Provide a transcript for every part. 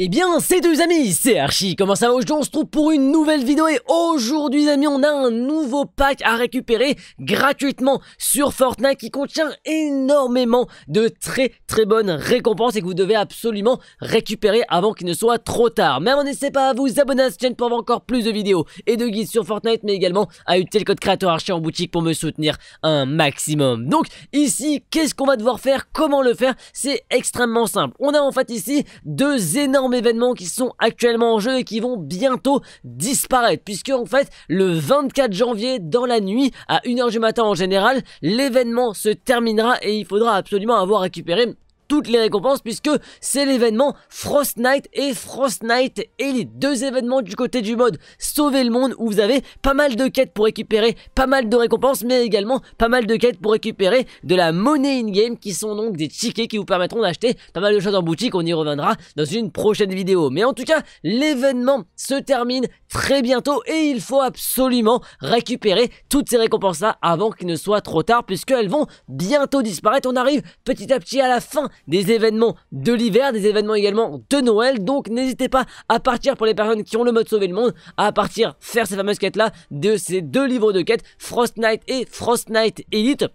Eh bien, c'est deux amis, c'est Archie, comment ça va Aujourd'hui, on se trouve pour une nouvelle vidéo et aujourd'hui, amis, on a un nouveau pack à récupérer gratuitement sur Fortnite qui contient énormément de très très bonnes récompenses et que vous devez absolument récupérer avant qu'il ne soit trop tard. Mais n'hésitez pas à vous abonner à cette chaîne pour avoir encore plus de vidéos et de guides sur Fortnite, mais également à utiliser le code créateur Archie en boutique pour me soutenir un maximum. Donc, ici, qu'est-ce qu'on va devoir faire Comment le faire C'est extrêmement simple. On a en fait ici deux énormes événements qui sont actuellement en jeu et qui vont bientôt disparaître puisque en fait le 24 janvier dans la nuit à 1h du matin en général l'événement se terminera et il faudra absolument avoir récupéré les récompenses puisque c'est l'événement Frost Night et Frost Night et les deux événements du côté du mode Sauver le monde où vous avez pas mal de quêtes pour récupérer pas mal de récompenses mais également pas mal de quêtes pour récupérer de la monnaie in-game qui sont donc des tickets qui vous permettront d'acheter pas mal de choses en boutique, on y reviendra dans une prochaine vidéo. Mais en tout cas, l'événement se termine très bientôt et il faut absolument récupérer toutes ces récompenses-là avant qu'il ne soit trop tard puisqu'elles vont bientôt disparaître. On arrive petit à petit à la fin des événements de l'hiver, des événements également de Noël. Donc n'hésitez pas à partir pour les personnes qui ont le mode sauver le monde, à partir faire ces fameuses quêtes là de ces deux livres de quêtes, Frost Knight et Frost Knight Elite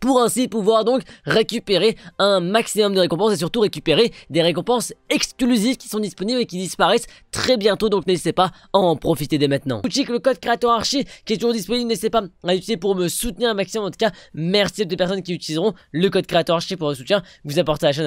pour ainsi pouvoir donc récupérer un maximum de récompenses et surtout récupérer des récompenses exclusives qui sont disponibles et qui disparaissent très bientôt donc n'hésitez pas à en profiter dès maintenant. que le code créateur archi qui est toujours disponible n'hésitez pas à l'utiliser pour me soutenir un maximum en tout cas merci à toutes les personnes qui utiliseront le code créateur archi pour le soutien vous apportez à la chaîne